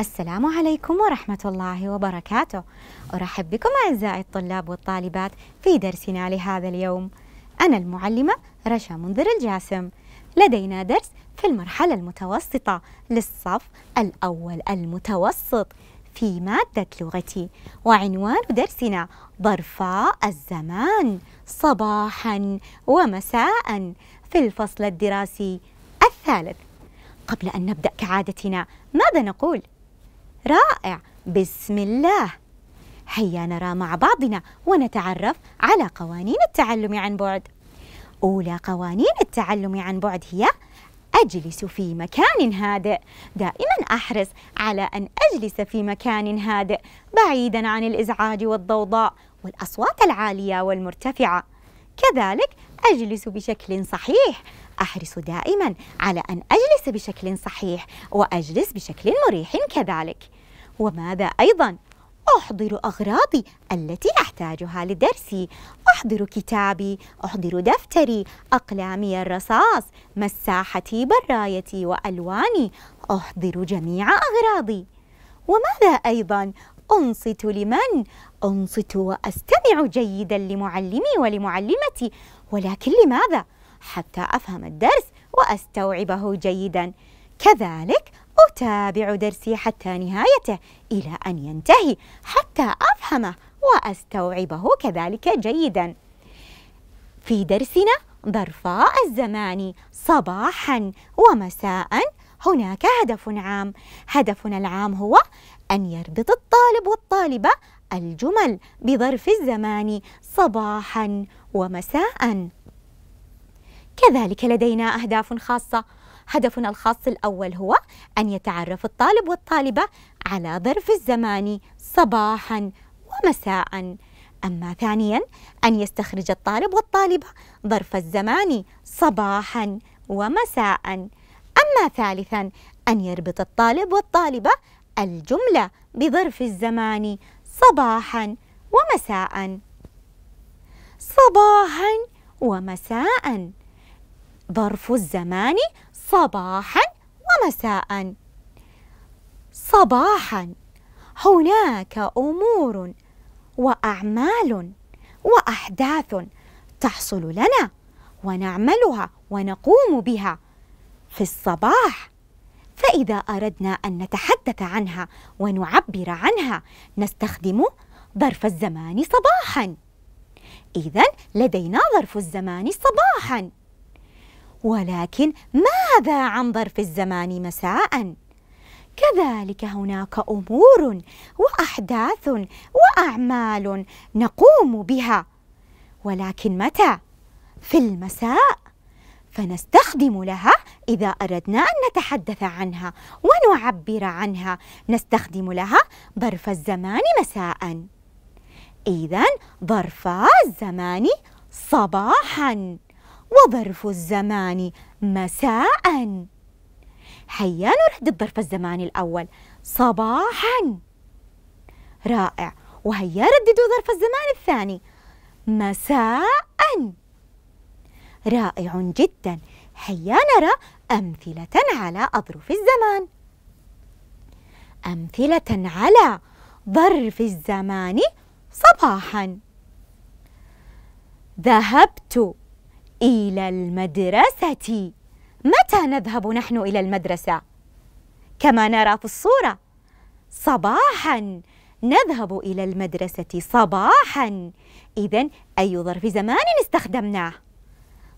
السلام عليكم ورحمة الله وبركاته أرحب بكم أعزائي الطلاب والطالبات في درسنا لهذا اليوم أنا المعلمة رشا منذر الجاسم لدينا درس في المرحلة المتوسطة للصف الأول المتوسط في مادة لغتي وعنوان درسنا ظرفاء الزمان صباحا ومساء في الفصل الدراسي الثالث قبل أن نبدأ كعادتنا ماذا نقول؟ رائع بسم الله هيا نرى مع بعضنا ونتعرف على قوانين التعلم عن بعد أولى قوانين التعلم عن بعد هي أجلس في مكان هادئ دائما أحرص على أن أجلس في مكان هادئ بعيدا عن الإزعاج والضوضاء والأصوات العالية والمرتفعة كذلك أجلس بشكل صحيح أحرص دائما على أن أجلس بشكل صحيح وأجلس بشكل مريح كذلك وماذا أيضا؟ أحضر أغراضي التي أحتاجها لدرسي أحضر كتابي أحضر دفتري أقلامي الرصاص مساحتي برايتي وألواني أحضر جميع أغراضي وماذا أيضا أنصت لمن؟ أنصت وأستمع جيدا لمعلمي ولمعلمتي ولكن لماذا؟ حتى أفهم الدرس وأستوعبه جيدا كذلك أتابع درسي حتى نهايته إلى أن ينتهي حتى أفهمه وأستوعبه كذلك جيدا في درسنا ظرفاء الزمان صباحا ومساء هناك هدف عام هدفنا العام هو أن يربط الطالب والطالبة الجمل بظرف الزمان صباحا ومساء كذلك لدينا أهداف خاصة هدفنا الخاص الأول هو أن يتعرف الطالب والطالبة على ظرف الزمان صباحا ومساء أما ثانيا أن يستخرج الطالب والطالبة ظرف الزمان صباحا ومساء أما ثالثا أن يربط الطالب والطالبة الجملة بظرف الزمان صباحا ومساء صباحا ومساء ظرف الزمان صباحا ومساء صباحا هناك امور واعمال واحداث تحصل لنا ونعملها ونقوم بها في الصباح فاذا اردنا ان نتحدث عنها ونعبر عنها نستخدم ظرف الزمان صباحا اذا لدينا ظرف الزمان صباحا ولكن ماذا عن ظرف الزمان مساء كذلك هناك امور واحداث واعمال نقوم بها ولكن متى في المساء فنستخدم لها إذا أردنا أن نتحدث عنها ونعبر عنها نستخدم لها ظرف الزمان مساء إذا ظرفا الزمان صباحاً وظرف الزمان مساء هيا نرد الظرف الزماني الأول صباحا رائع وهيا رددوا ظرف الزمان الثاني مساء رائع جدا هيا نرى أمثلة على أظرف الزمان أمثلة على ظرف الزمان صباحا ذهبت إلى المدرسة متى نذهب نحن إلى المدرسة؟ كما نرى في الصورة صباحاً نذهب إلى المدرسة صباحاً إذا أي ظرف زمان استخدمناه؟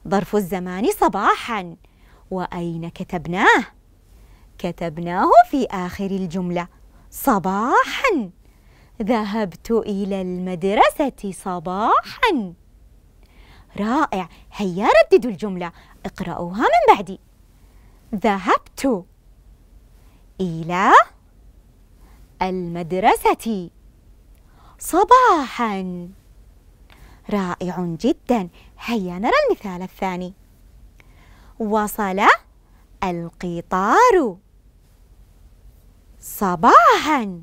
ظرف الزمان صباحاً وأين كتبناه؟ كتبناه في آخر الجملة صباحاً ذهبت إلى المدرسة صباحاً رائع هيا رددوا الجملة اقرأوها من بعدي ذهبت إلى المدرسة صباحا رائع جدا هيا نرى المثال الثاني وصل القطار صباحا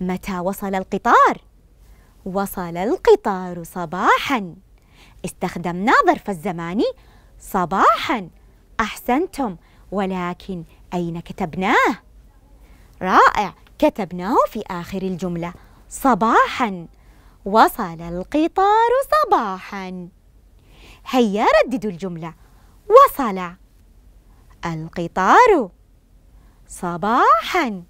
متى وصل القطار وصل القطار صباحا استخدمنا ظرف الزمان صباحا أحسنتم ولكن أين كتبناه؟ رائع كتبناه في آخر الجملة صباحا وصل القطار صباحا هيا رددوا الجملة وصل القطار صباحا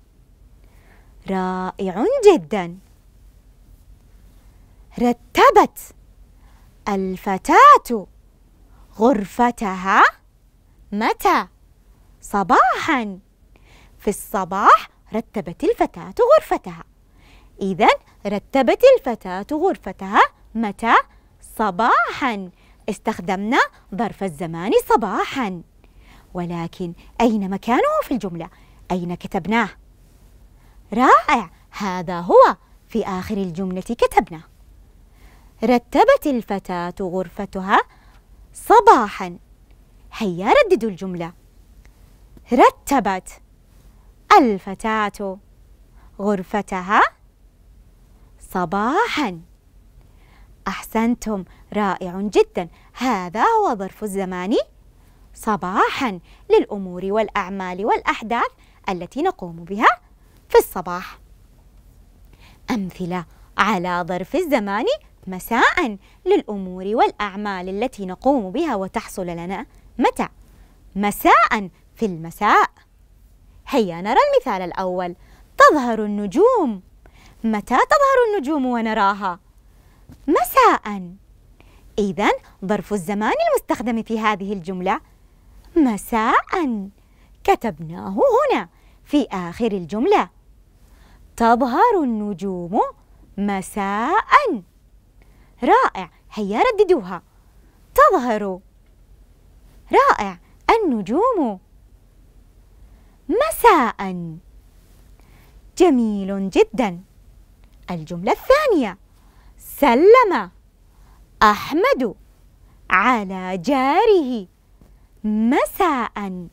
رائع جدا رتبت الفتاة غرفتها متى؟ صباحا في الصباح رتبت الفتاة غرفتها إذا رتبت الفتاة غرفتها متى؟ صباحا استخدمنا ظرف الزمان صباحا ولكن أين مكانه في الجملة؟ أين كتبناه؟ رائع هذا هو في آخر الجملة كتبناه رتبت الفتاة غرفتها صباحا هيا رددوا الجملة رتبت الفتاة غرفتها صباحا أحسنتم رائع جدا هذا هو ظرف الزمان صباحا للأمور والأعمال والأحداث التي نقوم بها في الصباح أمثلة على ظرف الزمان مساء للأمور والأعمال التي نقوم بها وتحصل لنا متى؟ مساء في المساء هيا نرى المثال الأول تظهر النجوم متى تظهر النجوم ونراها؟ مساء إذا ظرف الزمان المستخدم في هذه الجملة مساء كتبناه هنا في آخر الجملة تظهر النجوم مساءً رائع هيا رددوها تظهر رائع النجوم مساء جميل جدا الجملة الثانية سلم أحمد على جاره مساء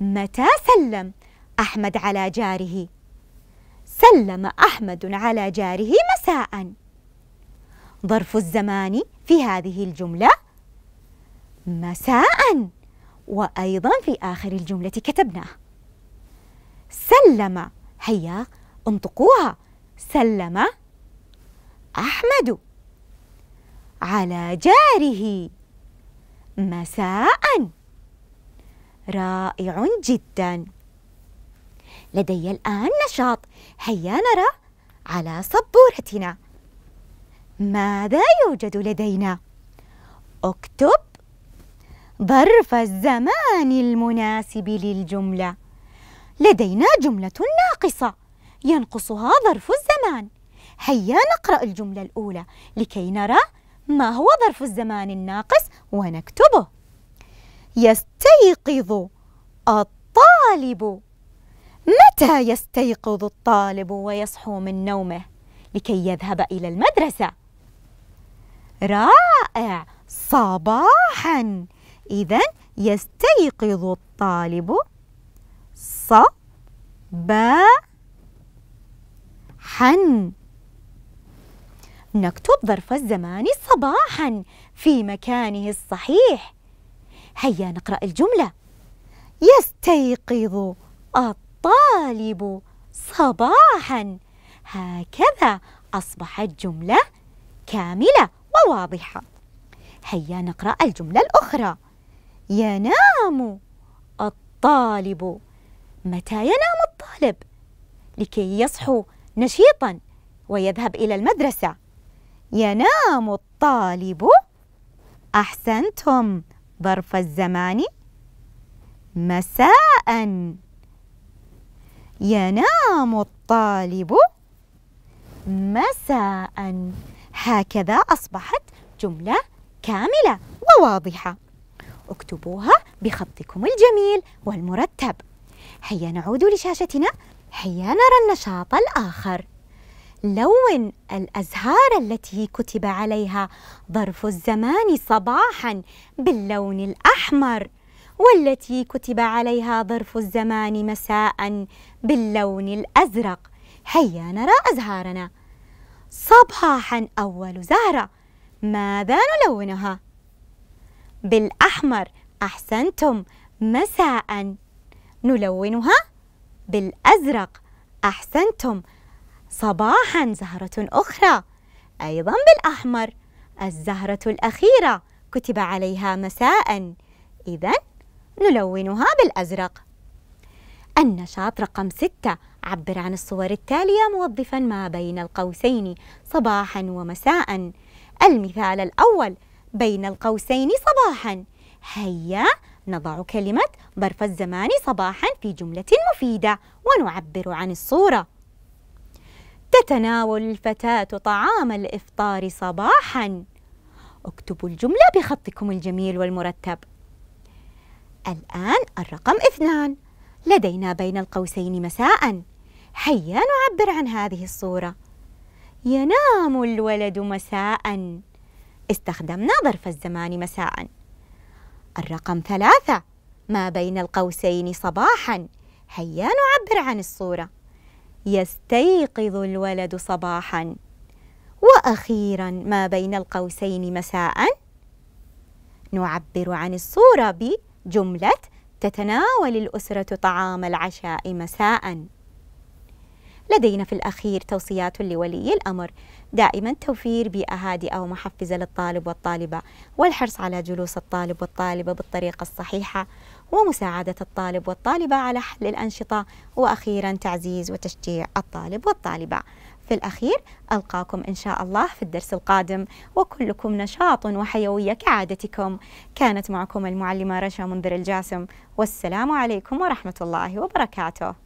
متى سلم أحمد على جاره؟ سلم أحمد على جاره مساءً ظرف الزمان في هذه الجملة مساء وأيضا في آخر الجملة كتبناه سلم هيا انطقوها سلم أحمد على جاره مساء رائع جدا لدي الآن نشاط هيا نرى على سبورتنا ماذا يوجد لدينا؟ اكتب ظرف الزمان المناسب للجملة لدينا جملة ناقصة ينقصها ظرف الزمان هيا نقرأ الجملة الأولى لكي نرى ما هو ظرف الزمان الناقص ونكتبه يستيقظ الطالب متى يستيقظ الطالب ويصحو من نومه لكي يذهب إلى المدرسة؟ رائع صباحا إذا يستيقظ الطالب صباحا نكتب ظرف الزمان صباحا في مكانه الصحيح هيا نقرأ الجملة يستيقظ الطالب صباحا هكذا أصبحت جملة كاملة وواضحة هيا نقرأ الجملة الأخرى ينام الطالب متى ينام الطالب لكي يصحو نشيطا ويذهب إلى المدرسة ينام الطالب أحسنتم ظرف الزمان مساء ينام الطالب مساء هكذا أصبحت جملة كاملة وواضحة اكتبوها بخطكم الجميل والمرتب هيا نعود لشاشتنا هيا نرى النشاط الآخر لون الأزهار التي كتب عليها ظرف الزمان صباحا باللون الأحمر والتي كتب عليها ظرف الزمان مساء باللون الأزرق هيا نرى أزهارنا صباحا أول زهرة ماذا نلونها؟ بالأحمر أحسنتم مساء نلونها بالأزرق أحسنتم صباحا زهرة أخرى أيضا بالأحمر الزهرة الأخيرة كتب عليها مساء إذا نلونها بالأزرق النشاط رقم ستة عبر عن الصور التالية موظفا ما بين القوسين صباحا ومساء المثال الأول بين القوسين صباحا هيا نضع كلمة ظرف الزمان صباحا في جملة مفيدة ونعبر عن الصورة تتناول الفتاة طعام الإفطار صباحا اكتبوا الجملة بخطكم الجميل والمرتب الآن الرقم اثنان لدينا بين القوسين مساء هيا نعبر عن هذه الصورة ينام الولد مساء استخدمنا ظرف الزمان مساء الرقم ثلاثة ما بين القوسين صباحا هيا نعبر عن الصورة يستيقظ الولد صباحا وأخيرا ما بين القوسين مساء نعبر عن الصورة بجملة تتناول الأسرة طعام العشاء مساء لدينا في الأخير توصيات لولي الأمر دائما توفير بيئة هادئة ومحفزة للطالب والطالبة والحرص على جلوس الطالب والطالبة بالطريقة الصحيحة ومساعدة الطالب والطالبة على حل الأنشطة وأخيرا تعزيز وتشجيع الطالب والطالبة في الأخير ألقاكم إن شاء الله في الدرس القادم وكلكم نشاط وحيوية كعادتكم كانت معكم المعلمة رشا منذر الجاسم والسلام عليكم ورحمة الله وبركاته